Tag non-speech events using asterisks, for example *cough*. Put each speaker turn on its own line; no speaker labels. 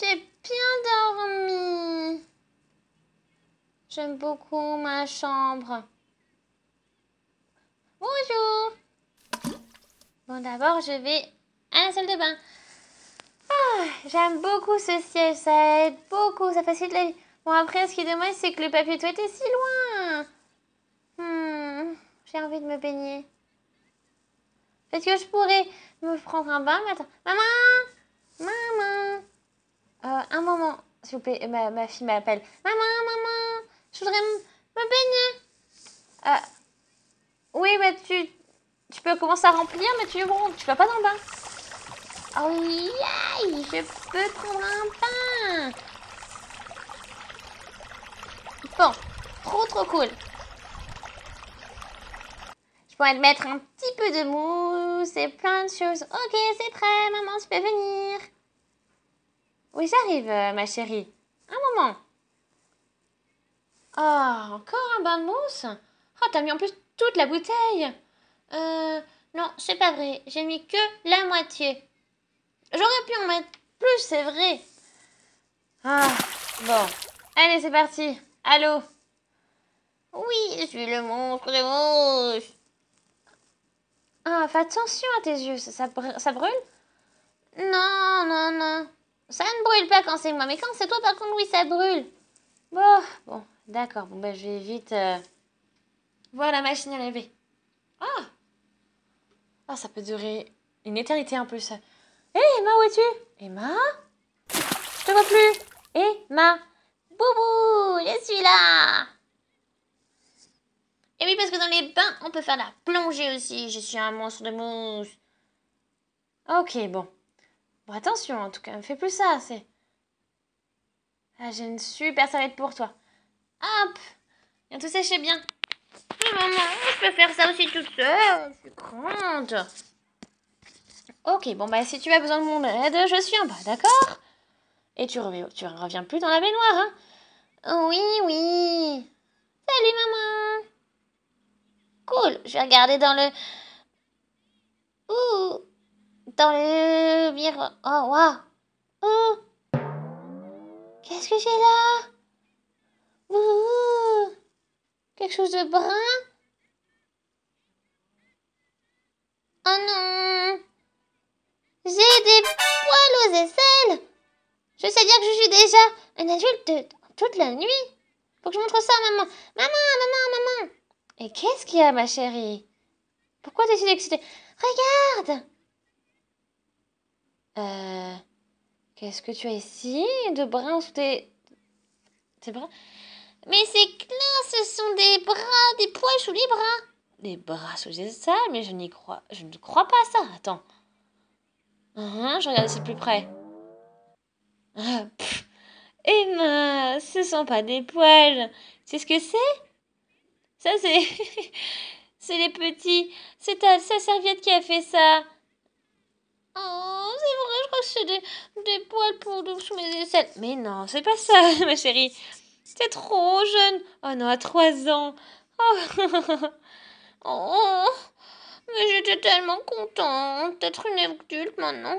J'ai bien dormi. J'aime beaucoup ma chambre. Bonjour. Bon, d'abord, je vais à la salle de bain. Ah, j'aime beaucoup ce siège, ça aide beaucoup, ça facilite la vie. Bon, après, ce qui est dommage, c'est que le papier toilette est si loin. Hmm, j'ai envie de me baigner. Est-ce que je pourrais me prendre un bain maintenant Maman Maman s'il vous plaît, euh, ma, fille m'appelle. Maman, maman, je voudrais me baigner. Euh, oui, mais tu, tu peux commencer à remplir, mais tu, bon, tu vas pas dans le bain. Oh, yeah, je peux prendre un bain. Bon, trop trop cool. Je pourrais mettre un petit peu de mousse et plein de choses. Ok, c'est prêt, maman, tu peux venir. Oui, j'arrive, euh, ma chérie. Un moment. Oh, encore un bain de mousse Oh, t'as mis en plus toute la bouteille Euh, non, c'est pas vrai. J'ai mis que la moitié. J'aurais pu en mettre plus, c'est vrai. Ah, bon. Allez, c'est parti. Allô Oui, je suis le monstre des Ah, fais attention à tes yeux. ça brûle Non, non, non. Ça ne brûle pas quand c'est moi, mais quand c'est toi, par contre, oui, ça brûle. Bon, d'accord. Bon, ben, je vais vite euh, voir la machine à laver. Ah, ah ça peut durer une éternité en plus. Hé, Emma, où es-tu Emma Je te vois plus. Emma Boubou, je suis là Et oui, parce que dans les bains, on peut faire la plongée aussi. Je suis un monstre de mousse. Ok, bon. Bon, attention, en tout cas, ne fais plus ça, c'est... Ah, j'ai une super serviette pour toi. Hop Viens tout sécher bien. maman, hum, hum, hum, je peux faire ça aussi toute seule. Je suis grande. Ok, bon, bah, si tu as besoin de mon aide, je suis en bas, d'accord Et tu, reviens, tu reviens plus dans la baignoire, hein Oui, oui. Salut, maman. Cool, je vais regarder dans le dans le miroir. Oh, waouh! Qu'est-ce que j'ai là? Quelque chose de brun? Oh non! J'ai des poils aux aisselles! Je sais dire que je suis déjà un adulte toute la nuit. Faut que je montre ça à maman. Maman, maman, maman! Et qu'est-ce qu'il y a, ma chérie? Pourquoi t'es si excitée? Regarde! Euh, qu'est-ce que tu as ici de brun sous tes... tes bras Mais c'est clair, ce sont des bras, des poils sous les bras. Des bras sous les salles, mais je n'y crois... Je ne crois pas à ça, attends. Uh-huh, je regarde ici de plus près. Ah, Emma, ce sont pas des poils. C'est ce que c'est Ça, c'est... *laughs* c'est les petits. C'est ta... sa serviette qui a fait ça. Oh, c'est des, des poils pour sous mes aisselles. Mais non, c'est pas ça, *laughs* ma chérie. C'est trop jeune. Oh non, à trois ans. Oh, *laughs* oh mais j'étais tellement contente d'être une adulte maintenant.